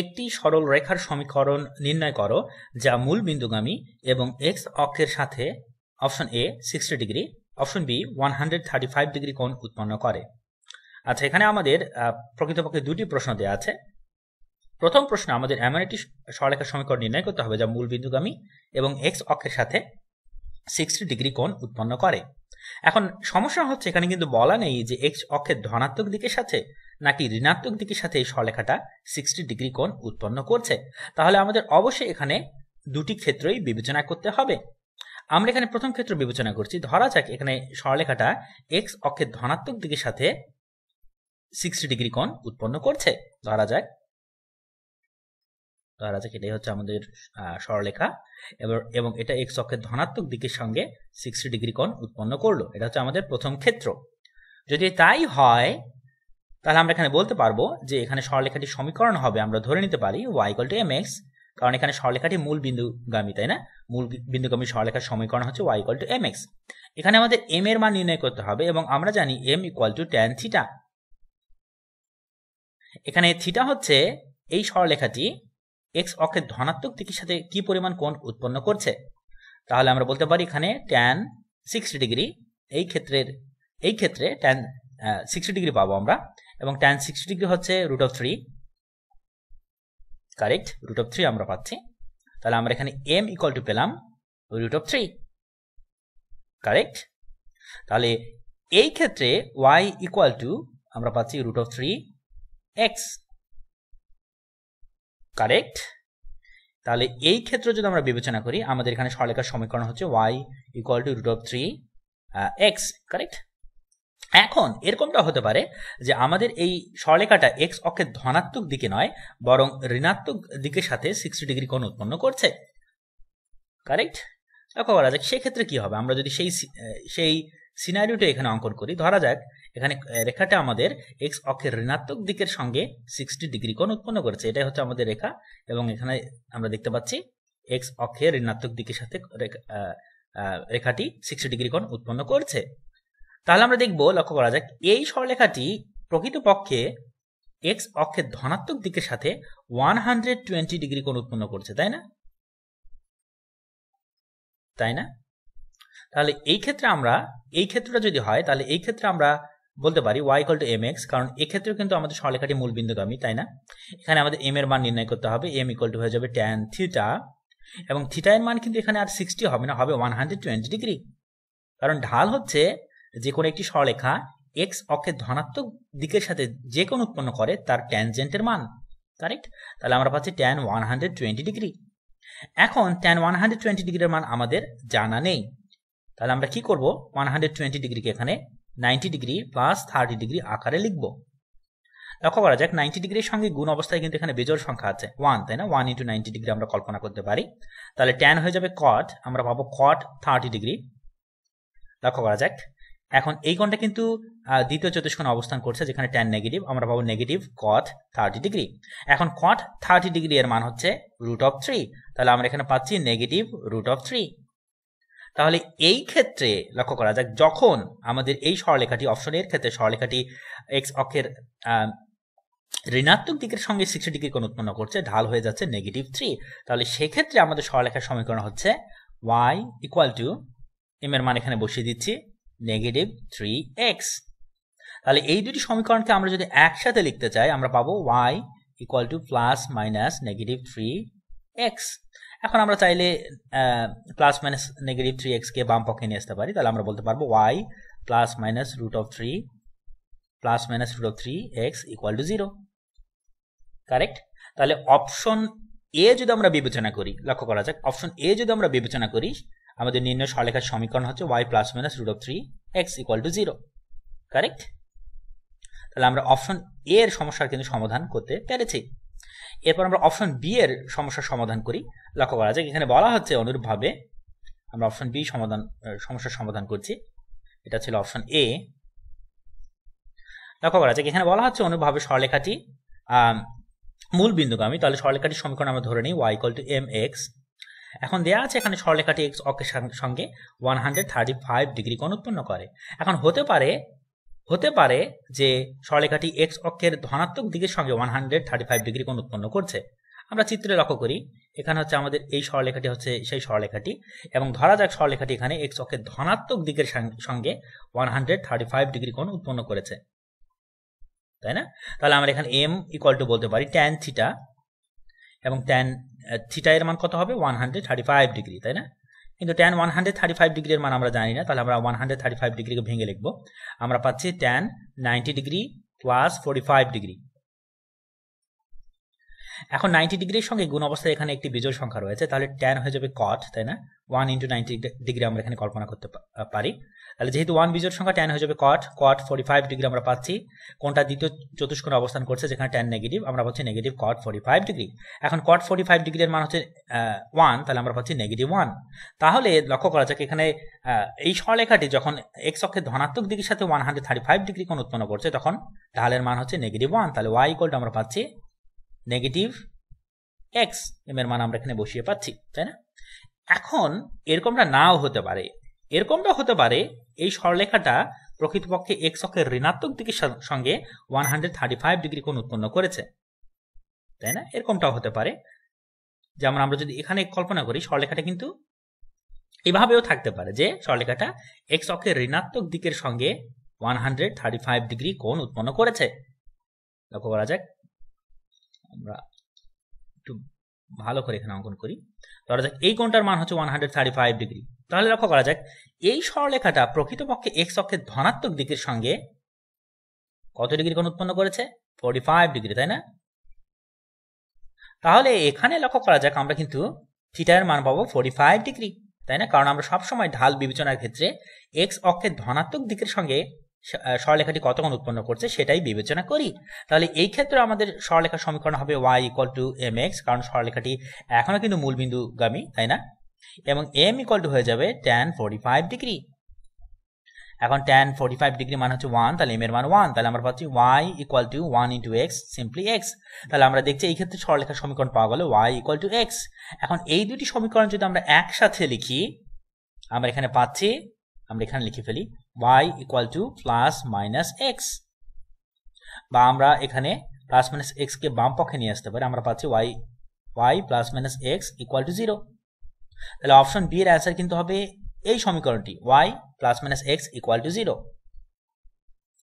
একটি সরল রেখার সমীকরণ নির্ণয় করো যা মূল বিন্দুগামী এবং এক্স অক্ষের সাথে option A sixty degree option B one hundred thirty five degree কোণ উৎপন্ন করে আচ্ছা এখানে আমাদের প্রকৃতপক্ষে দুটি প্রশ্ন দেওয়া আছে প্রথম প্রশ্ন আমাদের এমন একটি সরলেখার সমীকরণ নির্ণয় করতে হবে যা মূল বিন্দুগামী এবং এক্স অক্ষের সাথে সিক্সটি ডিগ্রি কোণ উৎপন্ন করে এখন সমস্যা হচ্ছে এখানে কিন্তু বলা নেই যে এক্স অক্ষের ধনাত্মক দিকের সাথে নাকি ঋণাত্মক দিকের সাথে এই সরলেখাটা সিক্সটি ডিগ্রি কোণ উৎপন্ন করছে তাহলে আমাদের অবশ্যই এখানে দুটি ক্ষেত্রই বিবেচনা করতে হবে আমরা এখানে প্রথম ক্ষেত্র বিবেচনা করছি ধরা যাক এখানে সরলেখাটা এক্স অক্ষের ধনাত্মক দিকের সাথে সিক্সটি ডিগ্রি কোণ উৎপন্ন করছে ধরা যাক ধরা যাক এটাই হচ্ছে আমাদের সরলেখা এবার এবং এটা এক্স অক্ষের ধনাত্মক দিকের সঙ্গে সিক্সটি ডিগ্রি কোণ উৎপন্ন করলো এটা হচ্ছে আমাদের প্রথম ক্ষেত্র যদি তাই হয় তাহলে আমরা এখানে বলতে পারবো যে এখানে সরলেখাটি সমীকরণ হবে আমরা ধরে নিতে পারি Y equal to M x কারণ এখানে সরলেখাটি মূল বিন্দুগামী তাই না মূল বিন্দুগামী সরলেখার সমীকরণ হচ্ছে Y equal to M X এখানে আমাদের এম এর মান নির্ণয় করতে হবে এবং আমরা জানি M equal to tan theta এখানে থিটা হচ্ছে এই সরলেখাটি এক্স অক্ষের ধনাত্মক দিকের সাথে কি পরিমাণ কোণ উৎপন্ন করছে তাহলে আমরা বলতে পারি এখানে ট্যান সিক্সটি ডিগ্রি এই ক্ষেত্রের এই ক্ষেত্রে ট্যান সিক্সটি ডিগ্রি পাবো আমরা এবং ট্যান সিক্সটি ডিগ্রি হচ্ছে root of three correct root of three আমরা পাচ্ছি তাহলে আমরা এখানে এম ইকুয়াল টু পেলাম রুট অফ থ্রি কারেক্ট তাহলে এই ক্ষেত্রে ওয়াই ইকুয়াল টু আমরা পাচ্ছি root of three X correct তাহলে এই ক্ষেত্রে যদি আমরা বিবেচনা করি আমাদের এখানে সরলেখার সমীকরণ হচ্ছে Y equal to root of three X correct এখন এরকমটা হতে পারে যে আমাদের এই সরলেখাটা এক্স অক্ষের ধনাত্মক দিকে নয় বরং ঋণাত্মক দিকের সাথে সিক্সটি ডিগ্রি কোণ উৎপন্ন করছে কারেক্ট লক্ষ্য করা যাক সেক্ষেত্রে কি হবে আমরা যদি সেই সেই সিনারিওটা এখানে অঙ্কন করি ধরা যাক এখানে রেখাটা আমাদের এক্স অক্ষের ঋণাত্মক দিকের সঙ্গে সিক্সটি ডিগ্রি কোণ উৎপন্ন করেছে এটাই হচ্ছে আমাদের রেখা এবং এখানে আমরা দেখতে পাচ্ছি এক্স অক্ষের ঋণাত্মক দিকের সাথে রেখাটি সিক্সটি ডিগ্রি কোণ উৎপন্ন করছে তাহলে আমরা দেখব লক্ষ্য করা যাক এই সরলেখাটি প্রকৃতপক্ষে এক্স অক্ষের ধনাত্মক দিকের সাথে ওয়ান হান্ড্রেড টোয়েন্টি ডিগ্রি কোণ উৎপন্ন করছে তাই না তাই না তাহলে এই ক্ষেত্রে আমরা এই ক্ষেত্রটা যদি হয় তাহলে এই ক্ষেত্রে আমরা বলতে পারি Y equal to M x কারণ এক্ষেত্রেও কিন্তু আমাদের সরলেখাটি মূল বিন্দুগামী তাই না এখানে আমাদের এম এর মান নির্ণয় করতে হবে এম ইকুয়াল টু হয়ে যাবে ট্যান থিটা এবং থিটা এর মান কিন্তু এখানে আর সিক্সটি হবে না হবে ওয়ান হান্ড্রেড টোয়েন্টি ডিগ্রি কারণ ঢাল হচ্ছে যে কোনো একটি সরলেখা এক্স অক্ষের ধনাত্মক দিকের সাথে যে কোনো উৎপন্ন করে তার ট্যানজেন্টের মান কারেক্ট তাহলে আমরা পাচ্ছি tan one hundred twenty degree এখন ট্যান ওয়ান হান্ড্রেড টোয়েন্টি ডিগ্রির মান আমাদের জানা নেই তাহলে আমরা কি করব ওয়ান হান্ড্রেড টোয়েন্টি ডিগ্রিকে এখানে ninety degree plus thirty degree আকারে লিখব লক্ষ্য করা যাক নাইনটি ডিগ্রির সঙ্গে গুণ অবস্থায় কিন্তু এখানে বেজোর সংখ্যা আছে ওয়ান তাই না ওয়ান ইন্টু নাইনটি ডিগ্রি আমরা কল্পনা করতে পারি তাহলে ট্যান হয়ে যাবে কট আমরা পাবো কট থার্টি ডিগ্রি লক্ষ্য করা যাক এখন এই কোণটা কিন্তু দ্বিতীয় চতুষ্কোণ অবস্থান করছে যেখানে ট্যান নেগেটিভ আমরা পাবো নেগেটিভ কট থার্টি ডিগ্রি এখন কট থার্টি ডিগ্রি এর মান হচ্ছে রুট অফ থ্রি তাহলে আমরা এখানে পাচ্ছি নেগেটিভ রুট অফ থ্রি তাহলে এই ক্ষেত্রে লক্ষ্য করা যাক যখন আমাদের এই সরলেখাটি অপশনের ক্ষেত্রে সরলেখাটি এক্স অক্ষের ঋণাত্মক দিকের সঙ্গে সিক্সটি ডিগ্রি কোণ উৎপন্ন করছে ঢাল হয়ে যাচ্ছে নেগেটিভ থ্রি তাহলে সেক্ষেত্রে আমাদের সরলেখার সমীকরণ হচ্ছে ওয়াই ইকুয়াল টু এম এর মান এখানে বসিয়ে দিচ্ছি নেগেটিভ থ্রি এক্স তাহলে এই দুটি সমীকরণকে আমরা যদি একসাথে লিখতে চাই আমরা পাবো y equal to plus minus negative three x এখন আমরা চাইলে প্লাস মাইনাস নেগেটিভ থ্রি এক্সকে বাম পক্ষে নিয়ে আসতে পারি তাহলে আমরা বলতে পারবো y plus minus root of three plus minus root of three x equal to zero correct তাহলে অপশন এ যদি আমরা বিবেচনা করি লক্ষ্য করা যাক অপশন এ যদি আমরা বিবেচনা করি আমাদের নির্ণয় সরলেখার সমীকরণ হচ্ছে y plus minus root of three x equal to zero correct তাহলে আমরা অপশন এ এর সমস্যার কিন্তু সমাধান করতে পেরেছি এরপর আমরা অপশন বি এর সমস্যার সমাধান করি লক্ষ্য করা যাক এখানে বলা হচ্ছে অনুরূপভাবে আমরা অপশন বি সমাধান সমস্যার সমাধান করছি এটা ছিল অপশন এ লক্ষ্য করা যাক এখানে বলা হচ্ছে অনুরূপভাবে সরলেখাটি মূল বিন্দুগামী তাহলে সরলেখাটির সমীকরণ আমরা ধরে নিই y equal to M x এখন দেয়া আছে এখানে সরলেখাটি এক্স অক্ষের সঙ্গে one hundred thirty five degree কোণ উৎপন্ন করে এখন হতে পারে হতে পারে যে সরলেখাটি এক্স অক্ষের ধনাত্মক দিকের সঙ্গে one hundred thirty five degree কোণ উৎপন্ন করছে আমরা চিত্রে লক্ষ্য করি এখানে হচ্ছে আমাদের এই সরলেখাটি হচ্ছে সেই সরলেখাটি এবং ধরা যাক সরলেখাটি এখানে এক্স অক্ষের ধনাত্মক দিকের সঙ্গে one hundred thirty five degree কোণ উৎপন্ন করেছে তাই না তাহলে আমরা এখানে এম ইকুয়াল টু বলতে পারি ট্যান থিটা এবং ট্যান থিটা এর মান কত হবে one hundred thirty five degree তাই না কিন্তু tan one hundred thirty five ডিগ্রির মান আমরা জানি না তাহলে আমরা ওয়ান হান্ড্রেড থার্টি ফাইভ ডিগ্রিকে ভেঙে লিখবো আমরা পাচ্ছি tan ninety degree plus forty five degree এখন নাইনটি ডিগ্রির সঙ্গে গুণ অবস্থায় এখানে একটি বিজয় সংখ্যা রয়েছে তাহলে ট্যান হয়ে যাবে কট তাই না ওয়ান ইন্টু নাইনটি ডিগ্রি আমরা এখানে কল্পনা করতে পারি তাহলে যেহেতু ওয়ান বিজয় সংখ্যা ট্যান হয়ে যাবে cot cot forty five degree আমরা পাচ্ছি কোনটা দ্বিতীয় চতুষ্কোণ অবস্থান করছে যেখানে ট্যান নেগেটিভ আমরা পাচ্ছি negative cot forty five degree এখন কট ফোর্টি ফাইভ ডিগ্রির মান হচ্ছে ওয়ান তাহলে আমরা পাচ্ছি নেগেটিভ ওয়ান তাহলে লক্ষ্য করা যাক এখানে এই সরলেখাটি যখন এক্স অক্ষের ধনাত্মক দিকের সাথে one hundred thirty five degree কোন উৎপন্ন করছে তখন ঢালের মান হচ্ছে নেগেটিভ ওয়ান তাহলে ওয়াই কোল্ড আমরা পাচ্ছি নেগেটিভ এক্স এম এর মান আমরা এখানে বসিয়ে পাচ্ছি তাই না এখন এরকমটা নাও হতে পারে এরকমটা হতে পারে এই সরলেখাটা প্রকৃতপক্ষে এক্স অক্ষের ঋণাত্মক দিকের সঙ্গে one hundred thirty five degree কোণ উৎপন্ন করেছে তাই না এরকমটাও হতে পারে যেমন আমরা যদি এখানে কল্পনা করি সরলেখাটা কিন্তু এভাবেও থাকতে পারে যে সরলেখাটা এক্স অক্ষের ঋণাত্মক দিকের সঙ্গে one hundred thirty five degree কোণ উৎপন্ন করেছে লক্ষ্য করা যাক আমরা একটু ভালো করে এখানে অঙ্কন করি ধরা যাক এই কোনটার মান হচ্ছে one hundred thirty five degree তাহলে লক্ষ্য করা যাক এই সরলেখাটা প্রকৃতপক্ষে এক্স অক্ষের ধনাত্মক দিকের সঙ্গে কত ডিগ্রি কোন উৎপন্ন করেছে ফোরটি ফাইভ ডিগ্রি তাই না তাহলে এখানে লক্ষ্য করা যাক আমরা কিন্তু থিটার মান পাবো ফোরটি ফাইভ ডিগ্রি তাই না কারণ আমরা সবসময় ঢাল বিবেচনার ক্ষেত্রে এক্স অক্ষের ধনাত্মক দিকের সঙ্গে সরলেখাটি কতক্ষণ উৎপন্ন করছে সেটাই বিবেচনা করি তাহলে এই ক্ষেত্রে আমাদের সরলেখার সমীকরণ হবে y equal to M x কারণ সরলেখাটি এখনও কিন্তু মূলবিন্দুগামী তাই না এবং এম ইকুয়াল টু হয়ে যাবে ট্যান ফোরটি ফাইভ ডিগ্রি এখন ট্যান ফোরটি ফাইভ ডিগ্রি মান হচ্ছে ওয়ান তাহলে এম এর মান ওয়ান তাহলে আমরা পাচ্ছি y equal to one into x simply x তাহলে আমরা দেখছি এই ক্ষেত্রে সরলেখার সমীকরণ পাওয়া গেল ওয়াই ইকুয়াল টু এক্স এখন এই দুটি সমীকরণ যদি আমরা একসাথে লিখি আমরা এখানে পাচ্ছি আমরা এখানে লিখে ফেলি y equal to plus minus x বা আমরা এখানে প্লাস মাইনাস এক্সকে বাম পক্ষে নিয়ে আসতে পারি আমরা পাচ্ছি y y plus minus x equal to zero তাহলে অপশন বি এর অ্যান্সার কিন্তু হবে এই সমীকরণটি y plus minus x equal to zero